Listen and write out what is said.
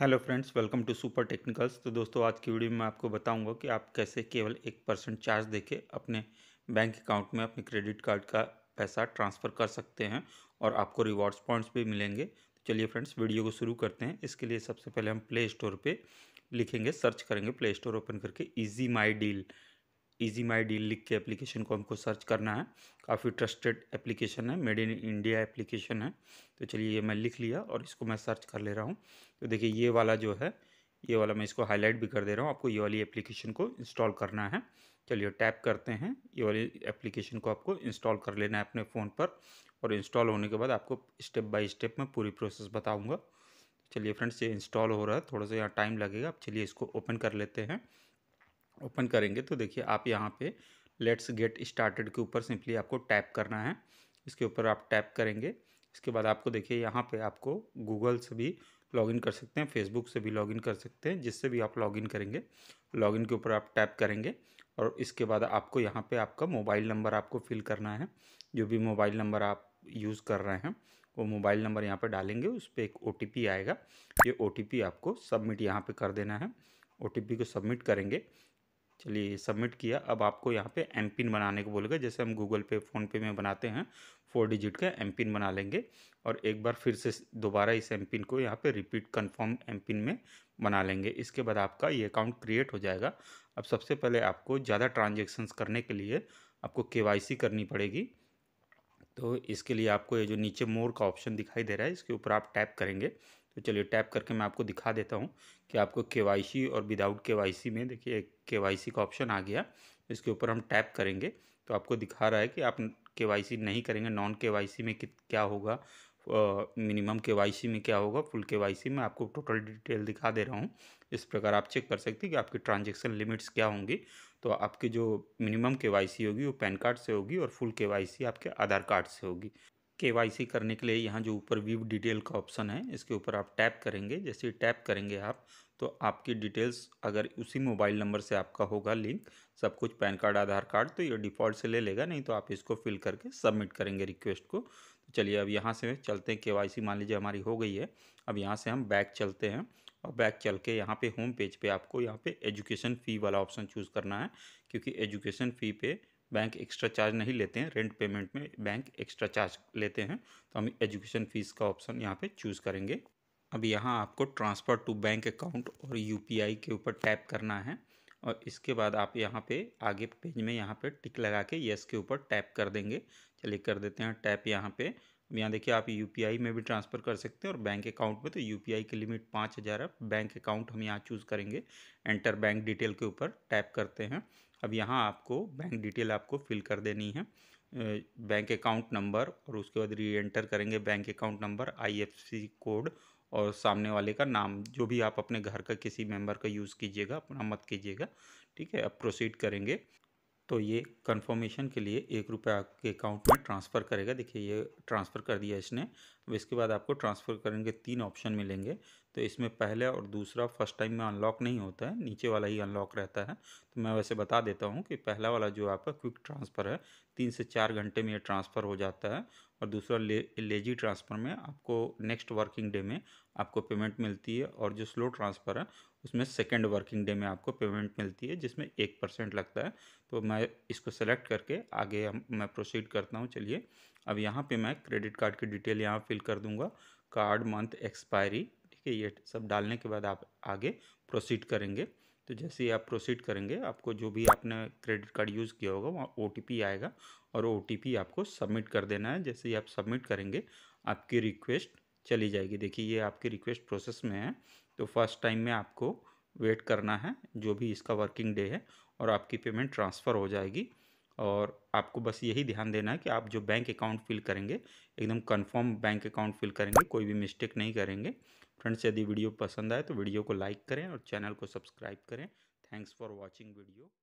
hello friends welcome to super technicals तो दोस्तों आज की वीडियो में आपको बताऊंगा कि आप कैसे केवल एक परसेंट चार्ज देके अपने बैंक अकाउंट में अपने क्रेडिट कार्ड का पैसा ट्रांसफ़र कर सकते हैं और आपको रिवॉर्ड्स पॉइंट्स भी मिलेंगे तो चलिए फ्रेंड्स वीडियो को शुरू करते हैं इसके लिए सबसे पहले हम प्ले स्टोर पर लिखेंगे सर्च करेंगे प्ले स्टोर ओपन करके easy my deal easy my deal लिख के एप्लीकेशन को हमको सर्च करना है काफ़ी ट्रस्टेड एप्लीकेशन है मेड इन इंडिया एप्लीकेशन है तो चलिए ये मैं लिख लिया और इसको मैं सर्च कर ले रहा हूँ तो देखिए ये वाला जो है ये वाला मैं इसको हाईलाइट भी कर दे रहा हूँ आपको ये वाली एप्लीकेशन को इंस्टॉल करना है चलिए टैप करते हैं ये वाली एप्लीकेशन को आपको इंस्टॉल कर लेना है अपने फ़ोन पर और इंस्टॉल होने के बाद आपको स्टेप बाय स्टेप मैं पूरी प्रोसेस बताऊँगा चलिए फ्रेंड्स ये इंस्टॉल हो रहा है थोड़ा सा यहाँ टाइम लगेगा अब चलिए इसको ओपन कर लेते हैं ओपन करेंगे तो देखिए आप यहाँ पे लेट्स गेट स्टार्टेड के ऊपर सिंपली आपको टैप करना है इसके ऊपर आप टैप करेंगे इसके बाद आपको देखिए यहाँ पे आपको गूगल से भी लॉगिन कर सकते हैं फेसबुक से भी लॉगिन कर सकते हैं जिससे भी आप लॉगिन करेंगे लॉगिन के ऊपर आप टैप करेंगे और इसके बाद आपको यहाँ पे आपका मोबाइल नंबर आपको फिल करना है जो भी मोबाइल नंबर आप यूज़ कर रहे हैं वो मोबाइल नंबर यहाँ पर डालेंगे उस पर एक ओ आएगा ये ओ आपको सबमिट यहाँ पर कर देना है ओ को सबमिट करेंगे चलिए सबमिट किया अब आपको यहाँ पे एम पिन बनाने को बोलेगा जैसे हम गूगल पे फ़ोनपे में बनाते हैं फोर डिजिट का एम पिन बना लेंगे और एक बार फिर से दोबारा इस एम पिन को यहाँ पे रिपीट कंफर्म एम पिन में बना लेंगे इसके बाद आपका ये अकाउंट क्रिएट हो जाएगा अब सबसे पहले आपको ज़्यादा ट्रांजेक्शन्स करने के लिए आपको के करनी पड़ेगी तो इसके लिए आपको ये जो नीचे मोर का ऑप्शन दिखाई दे रहा है इसके ऊपर आप टैप करेंगे तो चलिए टैप करके मैं आपको दिखा देता हूँ कि आपको के और विदाउट के में देखिए के का ऑप्शन आ गया इसके ऊपर हम टैप करेंगे तो आपको दिखा रहा है कि आप के नहीं करेंगे नॉन के में क्या होगा मिनिमम के में क्या होगा फुल के में आपको टोटल डिटेल दिखा दे रहा हूँ इस प्रकार आप चेक कर सकते हैं कि आपकी ट्रांजेक्शन लिमिट्स क्या होंगी तो आपकी जो मिनिमम के होगी वो पैन कार्ड से होगी और फुल के आपके आधार कार्ड से होगी केवाईसी करने के लिए यहाँ जो ऊपर व्यू डिटेल का ऑप्शन है इसके ऊपर आप टैप करेंगे जैसे टैप करेंगे आप तो आपकी डिटेल्स अगर उसी मोबाइल नंबर से आपका होगा लिंक सब कुछ पैन कार्ड आधार कार्ड तो ये डिफ़ॉल्ट से ले लेगा नहीं तो आप इसको फिल करके सबमिट करेंगे रिक्वेस्ट को तो चलिए अब यहाँ से चलते हैं केवाईसी मान लीजिए हमारी हो गई है अब यहाँ से हम बैक चलते हैं और बैक चल के यहाँ पर होम पेज पे आपको यहाँ पर एजुकेशन फ़ी वाला ऑप्शन चूज़ करना है क्योंकि एजुकेशन फ़ी पे बैंक एक्स्ट्रा चार्ज नहीं लेते हैं रेंट पेमेंट में बैंक एक्स्ट्रा चार्ज लेते हैं तो हम एजुकेशन फ़ीस का ऑप्शन यहाँ पे चूज़ करेंगे अब यहाँ आपको ट्रांसफ़र टू बैंक अकाउंट और यू के ऊपर टैप करना है और इसके बाद आप यहाँ पे आगे पेज में यहाँ पे टिक लगा के यस के ऊपर टैप कर देंगे चलिए कर देते हैं टैप यहाँ पे यहाँ देखिए आप यूपीआई में भी ट्रांसफ़र कर सकते हैं और बैंक अकाउंट में तो यूपीआई की लिमिट पाँच हज़ार है बैंक अकाउंट हम यहाँ चूज़ करेंगे एंटर बैंक डिटेल के ऊपर टैप करते हैं अब यहाँ आपको बैंक डिटेल आपको फिल कर देनी है बैंक अकाउंट नंबर और उसके बाद री एंटर करेंगे बैंक अकाउंट नंबर आई कोड और सामने वाले का नाम जो भी आप अपने घर का किसी मेंबर का यूज़ कीजिएगा अपना मत कीजिएगा ठीक है अब प्रोसीड करेंगे तो ये कंफर्मेशन के लिए एक रुपये आपके अकाउंट में ट्रांसफ़र करेगा देखिए ये ट्रांसफ़र कर दिया इसने अब तो इसके बाद आपको ट्रांसफ़र करेंगे तीन ऑप्शन मिलेंगे तो इसमें पहले और दूसरा फर्स्ट टाइम में अनलॉक नहीं होता है नीचे वाला ही अनलॉक रहता है तो मैं वैसे बता देता हूँ कि पहला वाला जो आपका क्विक ट्रांसफ़र है तीन से चार घंटे में ये ट्रांसफ़र हो जाता है और दूसरा ले लेजी ट्रांसफ़र में आपको नेक्स्ट वर्किंग डे में आपको पेमेंट मिलती है और जो स्लो ट्रांसफ़र है उसमें सेकेंड वर्किंग डे में आपको पेमेंट मिलती है जिसमें एक परसेंट लगता है तो मैं इसको सेलेक्ट करके आगे मैं प्रोसीड करता हूँ चलिए अब यहाँ पे मैं क्रेडिट कार्ड की डिटेल यहाँ फिल कर दूंगा कार्ड मंथ एक्सपायरी ठीक है ये सब डालने के बाद आप आगे प्रोसीड करेंगे तो जैसे ही आप प्रोसीड करेंगे आपको जो भी आपने क्रेडिट कार्ड यूज़ किया होगा वहाँ ओ आएगा और ओ आपको सबमिट कर देना है जैसे ही आप सबमिट करेंगे आपकी रिक्वेस्ट चली जाएगी देखिए ये आपकी रिक्वेस्ट प्रोसेस में है तो फर्स्ट टाइम में आपको वेट करना है जो भी इसका वर्किंग डे है और आपकी पेमेंट ट्रांसफ़र हो जाएगी और आपको बस यही ध्यान देना है कि आप जो बैंक अकाउंट फिल करेंगे एकदम कंफर्म बैंक अकाउंट फिल करेंगे कोई भी मिस्टेक नहीं करेंगे फ्रेंड्स यदि वीडियो पसंद आए तो वीडियो को लाइक करें और चैनल को सब्सक्राइब करें थैंक्स फॉर वॉचिंग वीडियो